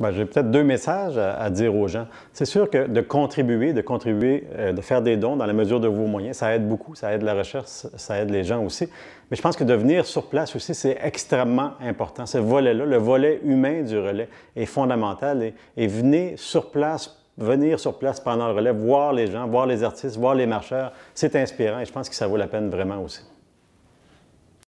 Ben, j'ai peut-être deux messages à, dire aux gens. C'est sûr que de contribuer, de contribuer, euh, de faire des dons dans la mesure de vos moyens, ça aide beaucoup, ça aide la recherche, ça aide les gens aussi. Mais je pense que de venir sur place aussi, c'est extrêmement important. Ce volet-là, le volet humain du relais est fondamental. Et, et venez sur place venir sur place pendant le relais, voir les gens, voir les artistes, voir les marcheurs, c'est inspirant et je pense que ça vaut la peine vraiment aussi.